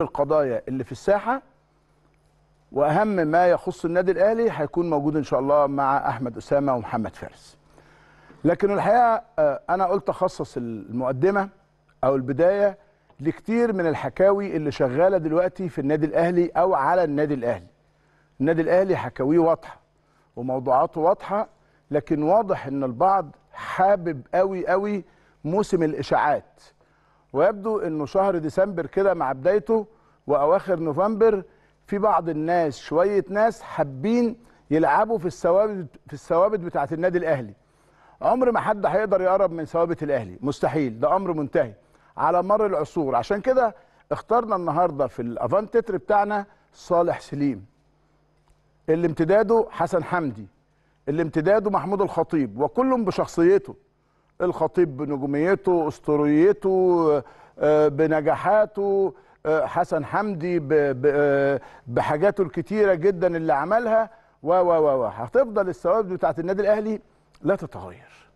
القضايا اللي في الساحه واهم ما يخص النادي الاهلي هيكون موجود ان شاء الله مع احمد اسامه ومحمد فارس. لكن الحقيقه آه، انا قلت اخصص المقدمه او البدايه لكتير من الحكاوي اللي شغاله دلوقتي في النادي الاهلي او على النادي الاهلي. النادي الاهلي حكاويه واضحه وموضوعاته واضحه لكن واضح ان البعض حابب قوي قوي موسم الاشاعات ويبدو انه شهر ديسمبر كده مع بدايته واواخر نوفمبر في بعض الناس شويه ناس حابين يلعبوا في الثوابت في الثوابت بتاعه النادي الاهلي عمر ما حد هيقدر يقرب من ثوابت الاهلي مستحيل ده امر منتهي على مر العصور عشان كده اخترنا النهارده في الافانتتر بتاعنا صالح سليم اللي امتداده حسن حمدي اللي امتداده محمود الخطيب وكلهم بشخصيته الخطيب بنجوميته اسطوريته آه، بنجاحاته آه، حسن حمدي آه، بحاجاته الكتيره جدا اللي عملها و و و هتفضل الثوابت بتاعت النادي الاهلي لا تتغير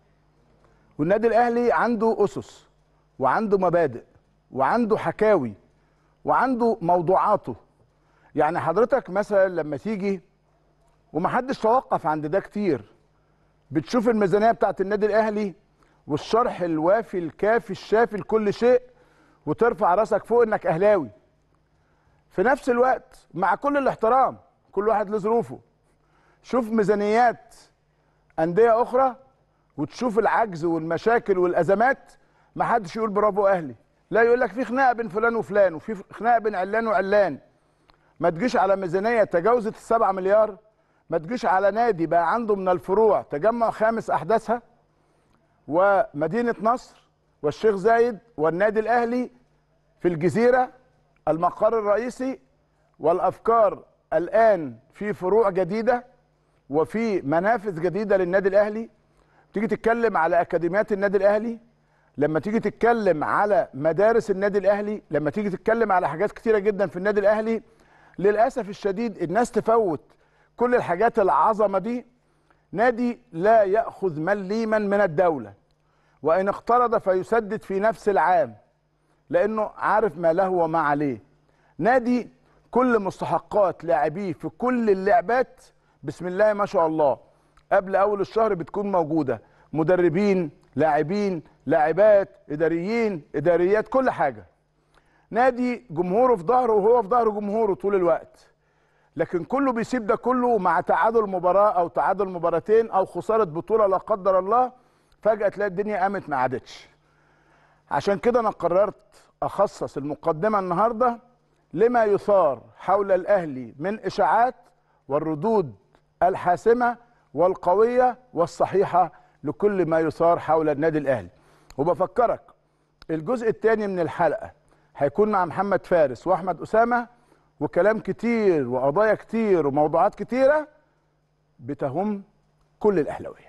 والنادي الاهلي عنده اسس وعنده مبادئ وعنده حكاوي وعنده موضوعاته يعني حضرتك مثلا لما تيجي ومحدش توقف عند ده كتير بتشوف الميزانيه بتاعت النادي الاهلي والشرح الوافي الكافي الشافي لكل شيء وترفع راسك فوق انك اهلاوي في نفس الوقت مع كل الاحترام كل واحد لظروفه شوف ميزانيات انديه اخرى وتشوف العجز والمشاكل والازمات ما حدش يقول برافو اهلي لا يقول لك في خناقه بين فلان وفلان وفي خناقه بين علان وعلان ما تجيش على ميزانيه تجاوزت السبعة مليار ما تجيش على نادي بقى عنده من الفروع تجمع خامس احداثها ومدينه نصر والشيخ زايد والنادي الاهلي في الجزيره المقر الرئيسي والافكار الان في فروع جديده وفي منافذ جديده للنادي الاهلي تيجي تتكلم على اكاديميات النادي الاهلي لما تيجي تتكلم على مدارس النادي الاهلي لما تيجي تتكلم على حاجات كتيره جدا في النادي الاهلي للاسف الشديد الناس تفوت كل الحاجات العظمه دي نادي لا يأخذ مليما من الدولة وإن اقترض فيسدد في نفس العام لأنه عارف ما له وما عليه نادي كل مستحقات لاعبيه في كل اللعبات بسم الله ما شاء الله قبل أول الشهر بتكون موجودة مدربين لاعبين لاعبات إداريين إداريات كل حاجة نادي جمهوره في ظهره وهو في ظهر جمهوره طول الوقت لكن كله بيسيب ده كله مع تعادل مباراه او تعادل مباراتين او خساره بطوله لا قدر الله فجاه تلاقي الدنيا قامت ما عادتش عشان كده انا قررت اخصص المقدمه النهارده لما يثار حول الاهلي من اشاعات والردود الحاسمه والقويه والصحيحه لكل ما يثار حول النادي الاهلي وبفكرك الجزء الثاني من الحلقه هيكون مع محمد فارس واحمد اسامه وكلام كتير وقضايا كتير وموضوعات كتيره بتهم كل الاهلاويه